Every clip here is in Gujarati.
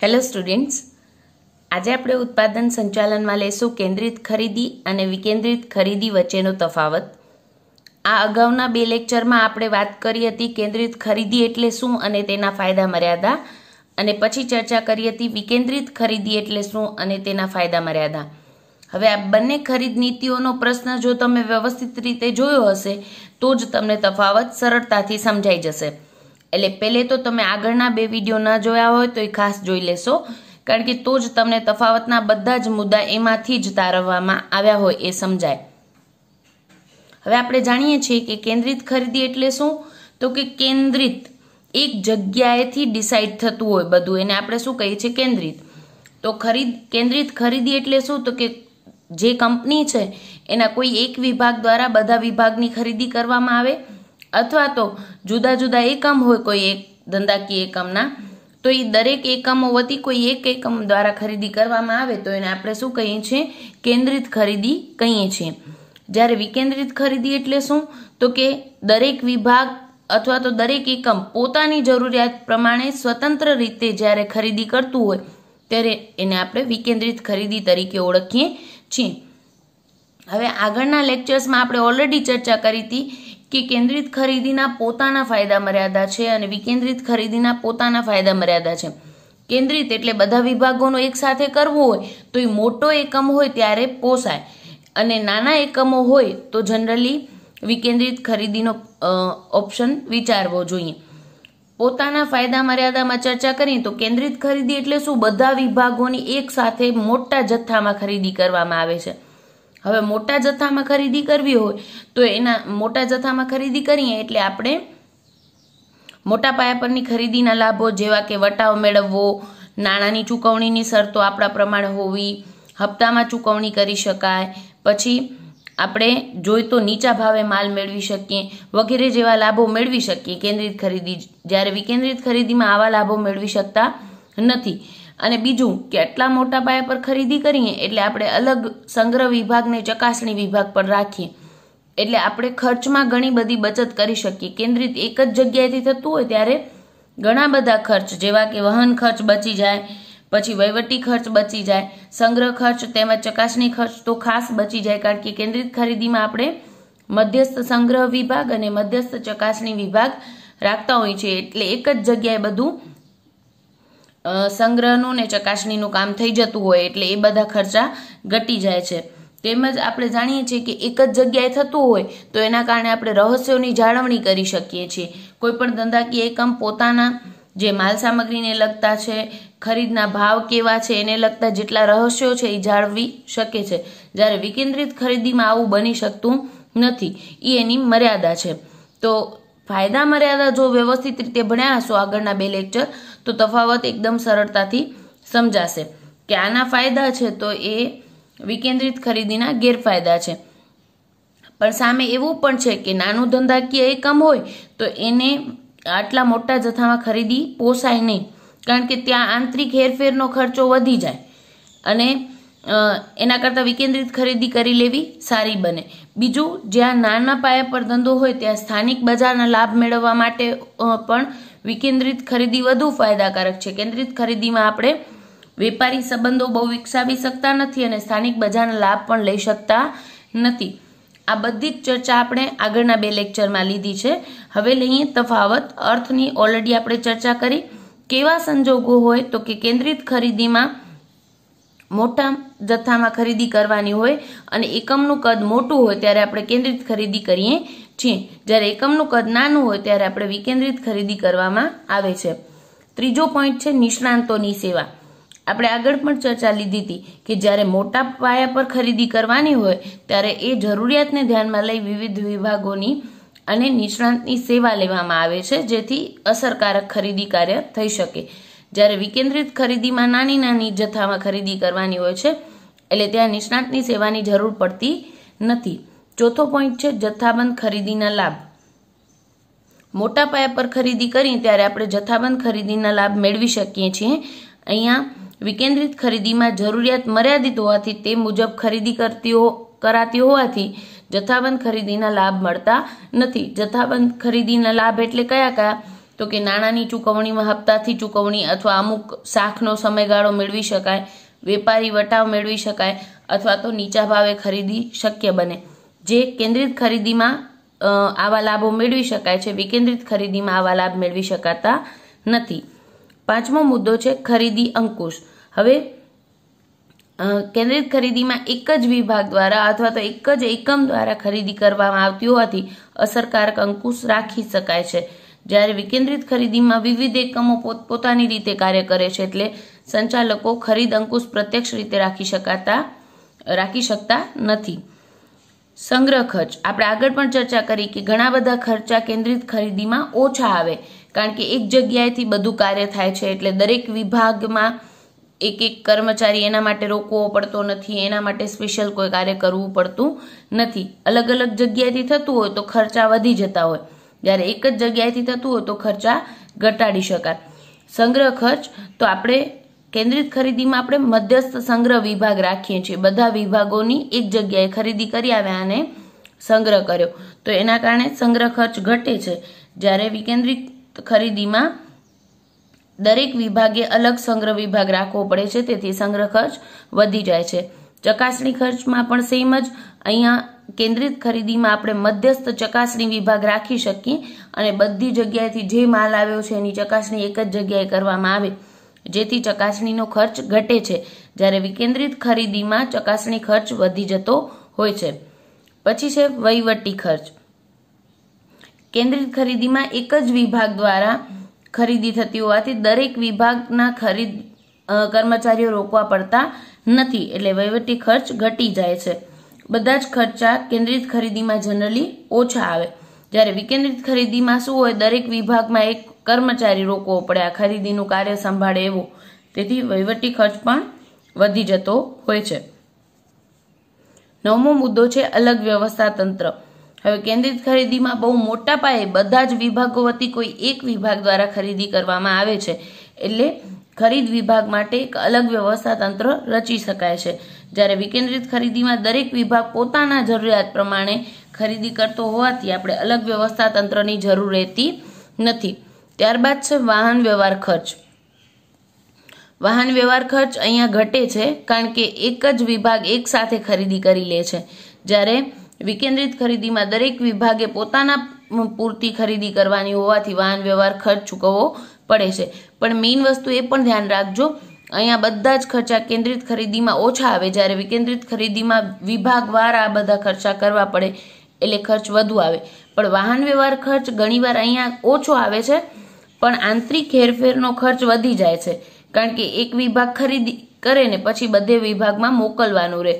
હેલો સ્ટુડન્ટ્સ આજે આપણે ઉત્પાદન સંચાલનમાં લેશું કેન્દ્રિત ખરીદી અને વિકેન્દ્રિત ખરીદી વચ્ચેનો તફાવત આ અગાઉના બે લેક્ચરમાં આપણે વાત કરી હતી કેન્દ્રિત ખરીદી એટલે શું અને તેના ફાયદા મર્યાદા અને પછી ચર્ચા કરી હતી વિકેન્દ્રિત ખરીદી એટલે શું અને તેના ફાયદા મર્યાદા હવે આ બંને ખરીદ નીતિઓનો પ્રશ્ન જો તમે વ્યવસ્થિત રીતે જોયો હશે તો જ તમને તફાવત સરળતાથી સમજાઈ જશે એટલે પહેલે તો તમે આગળના બે વિડીયો ના જોયા હોય તો એ ખાસ જોઈ લેશો કારણ કે તો જ તમને તફાવતના બધા જ મુદ્દા એમાંથી જ તારવવામાં આવ્યા હોય એ સમજાય હવે આપણે જાણીએ છીએ કે કેન્દ્રિત ખરીદી એટલે શું તો કે કેન્દ્રિત એક જગ્યાએથી ડિસાઇડ થતું હોય બધું એને આપણે શું કહીએ છીએ કેન્દ્રિત તો ખરીદ કેન્દ્રિત ખરીદી એટલે શું તો કે જે કંપની છે એના કોઈ એક વિભાગ દ્વારા બધા વિભાગની ખરીદી કરવામાં આવે અથવા તો જુદા જુદા એકમ હોય કોઈ એક ધંધાકીય એકમના તો એ દરેક એકમો વતી કોઈ એક એકમ દ્વારા ખરીદી કરવામાં આવે તો એને આપણે શું કહીએ છીએ કેન્દ્રિત ખરીદી કહીએ છીએ જ્યારે વિકેન્દ્રિત ખરીદી એટલે શું તો કે દરેક વિભાગ અથવા તો દરેક એકમ પોતાની જરૂરિયાત પ્રમાણે સ્વતંત્ર રીતે જ્યારે ખરીદી કરતું હોય ત્યારે એને આપણે વિકેન્દ્રિત ખરીદી તરીકે ઓળખીએ છીએ હવે આગળના લેક્ચર્સમાં આપણે ઓલરેડી ચર્ચા કરી હતી કે કેન્દ્રિત ખરીદીના પોતાના ફાયદા મર્યાદા છે અને વિકેન્દ્રિત ખરીદીના પોતાના ફાયદા મર્યાદા છે કેન્દ્રિત એટલે બધા વિભાગોનો એકસાથે કરવો હોય તો એ મોટો એકમ હોય ત્યારે પોસાય અને નાના એકમો હોય તો જનરલી વિકેન્દ્રિત ખરીદીનો ઓપ્શન વિચારવો જોઈએ પોતાના ફાયદા મર્યાદામાં ચર્ચા કરીએ તો કેન્દ્રિત ખરીદી એટલે શું બધા વિભાગોની એકસાથે મોટા જથ્થામાં ખરીદી કરવામાં આવે છે હવે મોટા જથ્થામાં ખરીદી કરવી હોય તો એના મોટા જથ્થામાં ખરીદી કરીએ એટલે આપણે મોટા પાયા પરની ખરીદીના લાભો જેવા કે વટાવ મેળવવો નાણાંની ચૂકવણીની શરતો આપણા પ્રમાણે હોવી હપ્તામાં ચૂકવણી કરી શકાય પછી આપણે જોઈ તો નીચા ભાવે માલ મેળવી શકીએ વગેરે જેવા લાભો મેળવી શકીએ કેન્દ્રિત ખરીદી જ્યારે વિકેન્દ્રિત ખરીદીમાં આવા લાભો મેળવી શકતા નથી અને બીજું કે એટલા મોટા પાયા પર ખરીદી કરીએ એટલે આપણે અલગ સંગ્રહ વિભાગને ચકાસણી વિભાગ પર રાખીએ એટલે આપણે ખર્ચમાં ઘણી બધી બચત કરી શકીએ કેન્દ્રિત એક જ જગ્યાએથી થતું હોય ત્યારે ઘણા બધા ખર્ચ જેવા કે વહન ખર્ચ બચી જાય પછી વહીવટી ખર્ચ બચી જાય સંગ્રહ ખર્ચ તેમજ ચકાસણી ખર્ચ તો ખાસ બચી જાય કારણ કે કેન્દ્રિત ખરીદીમાં આપણે મધ્યસ્થ સંગ્રહ વિભાગ અને મધ્યસ્થ ચકાસણી વિભાગ રાખતા હોય છે એટલે એક જ જગ્યાએ બધું સંગ્રહનું ને ચકાસણીનું કામ થઈ જતું હોય એટલે એ બધા ખર્ચા ઘટી જાય છે તેમજ આપણે જાણીએ છીએ કે એક જ જગ્યાએ થતું હોય તો એના કારણે આપણે રહસ્યોની જાળવણી કરી શકીએ છીએ કોઈપણ ધંધાકીય એકમ પોતાના જે માલ સામગ્રીને લગતા છે ખરીદના ભાવ કેવા છે એને લગતા જેટલા રહસ્યો છે એ જાળવી શકે છે જ્યારે વિકેન્દ્રિત ખરીદીમાં આવું બની શકતું નથી એ એની મર્યાદા છે તો ફાયદા મર્યાદા જો વ્યવસ્થિત રીતે ભણ્યા હશો આગળના બે લેક્ચર તો તફાવત એકદમ સરળતાથી સમજાશે કે આના ફાયદા છે તો એ વિકેન્દ્રિત ખરીદીના ગેરફાયદા છે પણ સામે એવું પણ છે કે નાનું ધંધાકીય એકમ હોય તો એને આટલા મોટા જથ્થામાં ખરીદી પોસાય નહીં કારણ કે ત્યાં આંતરિક હેરફેરનો ખર્ચો વધી જાય અને એના કરતાં વિકેન્દ્રિત ખરીદી કરી લેવી સારી બને બીજું જ્યાં નાના પાયા પર ધંધો હોય ત્યાં સ્થાનિક બજારના લાભ મેળવવા માટે પણ વિકેન્દ્રિત ખરીદી વધુ ફાયદાકારક છે કેન્દ્રિત ખરીદીમાં આપણે વેપારી સંબંધો બહુ વિકસાવી શકતા નથી અને સ્થાનિક બજારના લાભ પણ લઈ શકતા નથી આ બધી જ ચર્ચા આપણે આગળના બે લેક્ચરમાં લીધી છે હવે લઈએ તફાવત અર્થની ઓલરેડી આપણે ચર્ચા કરી કેવા સંજોગો હોય તો કે કેન્દ્રિત ખરીદીમાં મોટા જથ્થામાં ખરીદી કરવાની હોય અને એકમનું કદ મોટું હોય ત્યારે આપણે કેન્દ્રિત ખરીદી કરીએ છીએ જ્યારે એકમનું કદ નાનું હોય ત્યારે આપણે વિકેન્દ્રિત ખરીદી કરવામાં આવે છે ત્રીજો પોઈન્ટ છે નિષ્ણાંતોની સેવા આપણે આગળ પણ ચર્ચા લીધી હતી કે જ્યારે મોટા પાયા પર ખરીદી કરવાની હોય ત્યારે એ જરૂરિયાતને ધ્યાનમાં લઈ વિવિધ વિભાગોની અને નિષ્ણાંતની સેવા લેવામાં આવે છે જેથી અસરકારક ખરીદી કાર્ય થઈ શકે જ્યારે વિકેન્દ્રિત ખરીદીમાં નાની નાની જથ્થામાં ખરીદી કરવાની હોય છે એટલે ત્યાં નિષ્ણાંતની સેવાની જરૂર પડતી નથી ચોથો પોઈન્ટ છે જથ્થાબંધ ખરીદીના લાભ મોટા પાયા પર ખરીદી કરીએ ત્યારે આપણે જથ્થાબંધ ખરીદીના લાભ મેળવી શકીએ છીએ અહીંયા વિકેન્દ્રિત ખરીદીમાં જરૂરિયાત મર્યાદિત હોવાથી તે મુજબ ખરીદી કરતી કરાતી હોવાથી જથ્થાબંધ ખરીદીના લાભ મળતા નથી જથ્થાબંધ ખરીદીના લાભ એટલે કયા કયા તો કે નાણાંની ચૂકવણીમાં હપ્તાથી ચૂકવણી અથવા અમુક શાખનો સમયગાળો મેળવી શકાય વેપારી વટાવ મેળવી શકાય અથવા તો નીચા ભાવે ખરીદી શક્ય બને જે કેન્દ્રિત ખરીદીમાં આવા લાભો મેળવી શકાય છે વિકેન્દ્રિત ખરીદીમાં આવા લાભ મેળવી શકાતા નથી પાંચમો મુદ્દો છે ખરીદી અંકુશ હવે કેન્દ્રિત ખરીદીમાં એક જ વિભાગ દ્વારા અથવા તો એક જ એકમ દ્વારા ખરીદી કરવામાં આવતી હોવાથી અસરકારક અંકુશ રાખી શકાય છે જ્યારે વિકેન્દ્રિત ખરીદીમાં વિવિધ એકમો પોતપોતાની રીતે કાર્ય કરે છે એટલે સંચાલકો ખરીદ અંકુશ પ્રત્યક્ષ રીતે રાખી શકાતા રાખી શકતા નથી સંગ્રહ ખર્ચ આપણે આગળ પણ ચર્ચા કરી કે ઘણા બધા ખર્ચા કેન્દ્રિત ખરીદીમાં ઓછા આવે કારણ કે એક જગ્યાએથી બધું કાર્ય થાય છે એટલે દરેક વિભાગમાં એક એક કર્મચારી એના માટે રોકવો પડતો નથી એના માટે સ્પેશિયલ કોઈ કાર્ય કરવું પડતું નથી અલગ અલગ જગ્યાએથી થતું હોય તો ખર્ચા વધી જતા હોય જ્યારે એક જ જગ્યાએથી થતું હોય તો ખર્ચા ઘટાડી શકાય સંગ્રહ ખર્ચ તો આપણે કેન્દ્રિત ખરીદીમાં આપણે મધ્યસ્થ સંગ્રહ વિભાગ રાખીએ છીએ બધા વિભાગોની એક જગ્યાએ ખરીદી કરી આવ્યા અને સંગ્રહ કર્યો તો એના કારણે સંગ્રહ ખર્ચ ઘટે છે જ્યારે વિકેન્દ્રિત ખરીદીમાં દરેક વિભાગે અલગ સંગ્રહ વિભાગ રાખવો પડે છે તેથી સંગ્રહ ખર્ચ વધી જાય છે ચકાસણી ખર્ચમાં પણ સેમ જ અહીંયા કેન્દ્રિત ખરીદીમાં આપણે મધ્યસ્થ ચકાસણી વિભાગ રાખી શકીએ અને બધી જગ્યાએથી જે માલ આવ્યો છે એની ચકાસણી એક જ જગ્યાએ કરવામાં આવે જેથી ચકાસણીનો ખર્ચ ઘટે છે જ્યારે વિકેન્દ્રિત ખરીદીમાં ચકાસણી ખર્ચ વધી જતો હોય છે પછી છે વહીવટી ખર્ચ કેન્દ્રિત ખરીદીમાં એક જ વિભાગ દ્વારા ખરીદી થતી હોવાથી દરેક વિભાગના ખરીદ કર્મચારીઓ રોકવા પડતા નથી એટલે વહીવટી ખર્ચ ઘટી જાય છે બધા જ ખર્ચા કેન્દ્રિત ખરીદીમાં જનરલી ઓછા આવે જ્યારે વિકેન્દ્રિત ખરીદીમાં શું હોય દરેક વિભાગમાં એક કર્મચારી રોકવો પડે આ ખરીદીનું કાર્ય સંભાળે એવું તેથી વહીવટી ખર્ચ પણ વધી જતો હોય છે નવમો મુદ્દો છે અલગ વ્યવસ્થા તંત્ર હવે કેન્દ્રિત ખરીદીમાં બહુ મોટા પાયે બધા જ વિભાગો વતી કોઈ એક વિભાગ દ્વારા ખરીદી કરવામાં આવે છે એટલે ખરીદ વિભાગ માટે એક અલગ વ્યવસ્થા તંત્ર રચી શકાય છે જ્યારે વિકેન્દ્રિત ખરીદીમાં દરેક વિભાગ પોતાના જરૂરિયાત પ્રમાણે ખરીદી કરતો હોવાથી આપણે અલગ વ્યવસ્થા તંત્રની જરૂર રહેતી નથી ત્યારબાદ છે વાહન વ્યવહાર ખર્ચ વાહન વ્યવહાર ખર્ચ અહીંયા ઘટે છે કારણ કે એક જ વિભાગ એક સાથે ખરીદી કરી લે છે જ્યારે વિકેન્દ્રિત ખરીદીમાં દરેક વિભાગે પોતાના પૂરતી ખરીદી કરવાની હોવાથી વાહન વ્યવહાર ખર્ચ ચૂકવવો પડે છે પણ મેઇન વસ્તુ એ પણ ધ્યાન રાખજો અહીંયા બધા જ ખર્ચા કેન્દ્રિત ખરીદીમાં ઓછા આવે જ્યારે વિકેન્દ્રિત ખરીદીમાં વિભાગવાર આ બધા ખર્ચા કરવા પડે એટલે ખર્ચ વધુ આવે પણ વાહન વ્યવહાર ખર્ચ ઘણીવાર અહીંયા ઓછો આવે છે પણ આંતરિક હેરફેરનો ખર્ચ વધી જાય છે કારણ કે એક વિભાગ ખરીદી કરે ને પછી બધે વિભાગમાં મોકલવાનું રહે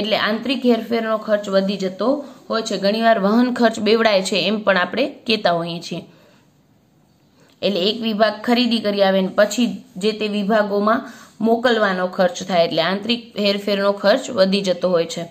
એટલે આંતરિક હેરફેરનો ખર્ચ વધી જતો હોય છે ઘણીવાર વહન ખર્ચ બેવડાય છે એમ પણ આપણે કહેતા હોઈએ છીએ એટલે એક વિભાગ ખરીદી કરી આવે ને પછી જે તે વિભાગોમાં મોકલવાનો ખર્ચ થાય એટલે આંતરિક હેરફેરનો ખર્ચ વધી જતો હોય છે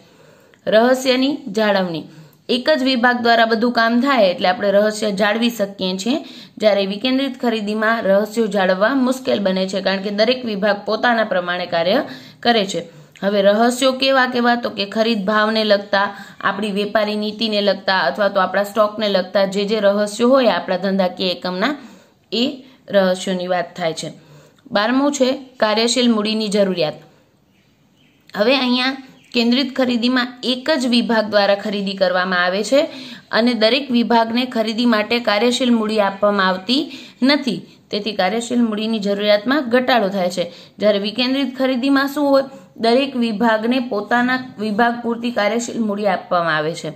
રહસ્યની જાળવણી એક જ વિભાગ દ્વારા બધું કામ થાય એટલે આપણે રહસ્ય જાળવી શકીએ છીએ જ્યારે વિકેન્દ્રિત ખરીદીમાં રહસ્યો જાળવવા મુશ્કેલ બને છે કારણ કે દરેક વિભાગ પોતાના પ્રમાણે કાર્ય કરે છે હવે રહસ્યો કેવા કેવા તો કે ખરીદ ભાવને લગતા આપણી વેપારી નીતિને લગતા અથવા તો આપણા સ્ટોકને લગતા જે જે રહસ્યો હોય આપણા ધંધાકીય એકમના એ રહસ્યોની વાત થાય છે બારમું છે કાર્યશીલ મૂડીની જરૂરિયાત હવે અહીંયા કેન્દ્રિત ખરીદીમાં એક જ વિભાગ દ્વારા ખરીદી કરવામાં આવે છે અને દરેક વિભાગને ખરીદી માટે કાર્યશીલ મૂડી આપવામાં આવતી નથી તેથી કાર્યશીલ મૂડીની જરૂરિયાતમાં ઘટાડો થાય છે જ્યારે વિકેન્દ્રિત ખરીદીમાં શું હોય દરેક વિભાગને પોતાના વિભાગ પૂરતી કાર્યશીલ મૂડી આપવામાં આવે છે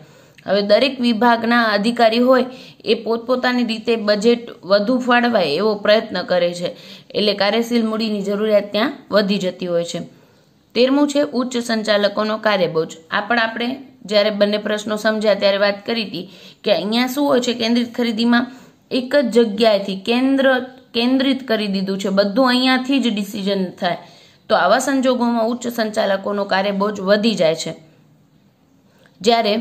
હવે દરેક વિભાગના અધિકારી હોય એ પોતપોતાની રીતે બજેટ વધુ ફાળવાય એવો પ્રયત્ન કરે છે એટલે કાર્યશીલ મૂડીની જરૂરિયાત ત્યાં વધી જતી હોય છે તેરમું છે ઉચ્ચ સંચાલકોનો કાર્યબોજ આ પણ આપણે જ્યારે બંને પ્રશ્નો સમજ્યા ત્યારે વાત કરી હતી કે અહીંયા શું હોય છે કેન્દ્રિત ખરીદીમાં એક જ જગ્યાએથી કેન્દ્ર કેન્દ્રિત કરી દીધું છે બધું અહીંયાથી જ ડિસિઝન થાય તો આવા સંજોગોમાં ઉચ્ચ સંચાલકોનો કાર્યબોજ વધી જાય છે જ્યારે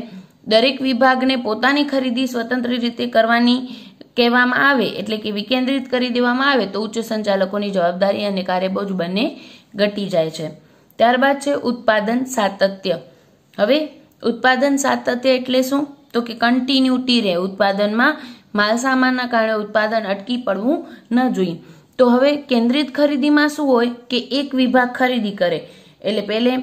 દરેક વિભાગને પોતાની ખરીદી સ્વતંત્ર રીતે કરવાની કહેવામાં આવે એટલે કે વિકેન્દ્રિત કરી દેવામાં આવે તો ઉચ્ચ સંચાલકોની જવાબદારી અને કાર્યબોજ બંને ઘટી જાય છે ત્યારબાદ છે ઉત્પાદન સાતત્ય હવે ઉત્પાદન સાતત્ય એટલે શું તો કે કન્ટિન્યુટી રહે ઉત્પાદનમાં માલસામાનના કારણે ઉત્પાદન અટકી પડવું ન જોઈએ તો હવે કેન્દ્રિત ખરીદીમાં શું હોય કે એક વિભાગ ખરીદી કરે એટલે પહેલે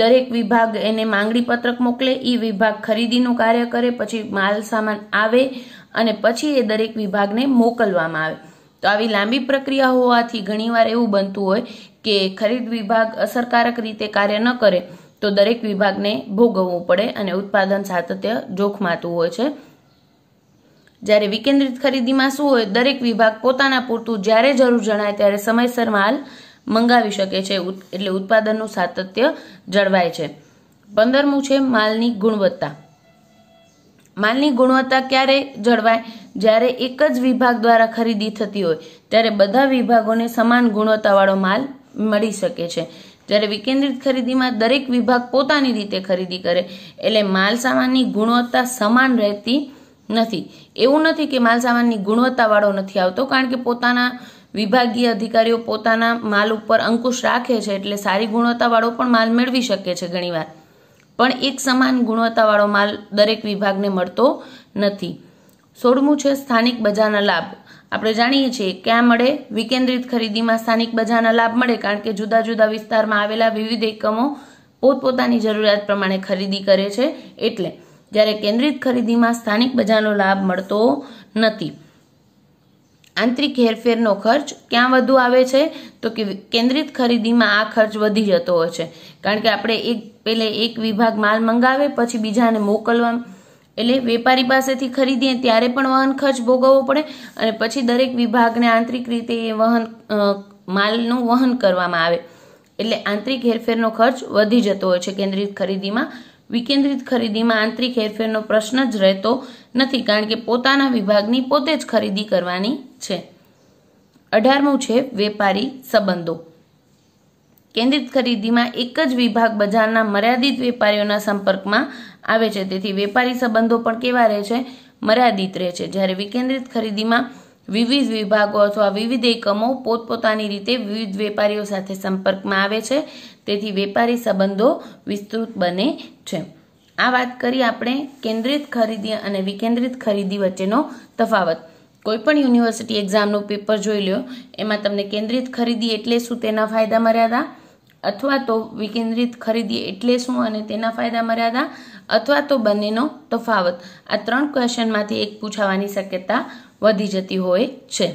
દરેક વિભાગ એને માંગણી પત્રક મોકલે એ વિભાગ ખરીદીનું કાર્ય કરે પછી માલ સામાન આવે અને પછી એ દરેક વિભાગને મોકલવામાં આવે તો આવી લાંબી પ્રક્રિયા હોવાથી ઘણીવાર એવું બનતું હોય કે ખરીદ વિભાગ અસરકારક રીતે કાર્ય ન કરે તો દરેક વિભાગને ભોગવવું પડે અને ઉત્પાદન સાતત્ય જોખમાતું હોય છે જ્યારે વિકેન્દ્રિત ખરીદીમાં શું હોય દરેક વિભાગ પોતાના પૂરતું જ્યારે જરૂર જણાય ત્યારે સમયસર માલ મંગાવી શકે છે એટલે ઉત્પાદનનું સાતત્ય જળવાય છે પંદરમું છે માલની ગુણવત્તા માલની ગુણવત્તા ક્યારે જળવાય જ્યારે એક જ વિભાગ દ્વારા ખરીદી થતી હોય ત્યારે બધા વિભાગોને સમાન ગુણવત્તાવાળો માલ મળી શકે છે જ્યારે વિકેન્દ્રિત ખરીદીમાં દરેક વિભાગ પોતાની રીતે ખરીદી કરે એટલે માલ માલસામાનની ગુણવત્તા સમાન રહેતી નથી એવું નથી કે માલ સામાનની ગુણવત્તાવાળો નથી આવતો કારણ કે પોતાના વિભાગીય અધિકારીઓ પોતાના માલ ઉપર અંકુશ રાખે છે એટલે સારી ગુણવત્તાવાળો પણ માલ મેળવી શકે છે ઘણીવાર પણ એક સમાન ગુણવત્તાવાળો માલ દરેક વિભાગને મળતો નથી સોળમું છે સ્થાનિક બજારના લાભ આપણે જાણીએ છીએ ક્યાં મળે વિકેન્દ્રિત ખરીદીમાં સ્થાનિક બજારના લાભ મળે કારણ કે જુદા જુદા વિસ્તારમાં આવેલા વિવિધ એકમો પોતપોતાની જરૂરિયાત પ્રમાણે ખરીદી કરે છે એટલે જ્યારે કેન્દ્રિત ખરીદીમાં સ્થાનિક બજારનો લાભ મળતો નથી આંતરિક હેરફેરનો ખર્ચ ક્યાં વધુ આવે છે તો કે કેન્દ્રિત ખરીદીમાં આ ખર્ચ વધી જતો હોય છે કારણ કે આપણે એક પહેલે એક વિભાગ માલ મંગાવે પછી બીજાને મોકલવા એટલે વેપારી પાસેથી ખરીદીએ ત્યારે પણ વહન ખર્ચ ભોગવવો પડે અને પછી દરેક વિભાગને આંતરિક રીતે એ વહન માલનું વહન કરવામાં આવે એટલે આંતરિક હેરફેરનો ખર્ચ વધી જતો હોય છે કેન્દ્રિત ખરીદીમાં વિકેન્દ્રિત ખરીદીમાં આંતરિક હેરફેરનો પ્રશ્ન જ રહેતો નથી કારણ કે પોતાના વિભાગની પોતે જ ખરીદી કરવાની છે અઢારમું છે વેપારી સંબંધો કેન્દ્રિત ખરીદીમાં એક જ વિભાગ બજારના મર્યાદિત વેપારીઓના સંપર્કમાં આવે છે તેથી વેપારી સંબંધો પણ કેવા રહે છે મર્યાદિત રહે છે જ્યારે વિકેન્દ્રિત ખરીદીમાં વિવિધ વિભાગો અથવા વિવિધ એકમો પોતપોતાની રીતે વિવિધ વેપારીઓ સાથે સંપર્કમાં આવે છે તેથી વેપારી સંબંધો વિસ્તૃત બને છે આ વાત કરી આપણે કેન્દ્રિત ખરીદી અને વિકેન્દ્રિત ખરીદી વચ્ચેનો તફાવત કોઈપણ યુનિવર્સિટી એક્ઝામનું પેપર જોઈ લો એમાં તમને કેન્દ્રિત ખરીદી એટલે શું તેના ફાયદા મર્યાદા અથવા તો વિકેન્દ્રિત ખરીદી એટલે શું અને તેના ફાયદા મર્યાદા અથવા તો બંનેનો તફાવત આ ત્રણ ક્વેશ્ચનમાંથી એક પૂછાવાની શક્યતા વધી જતી હોય છે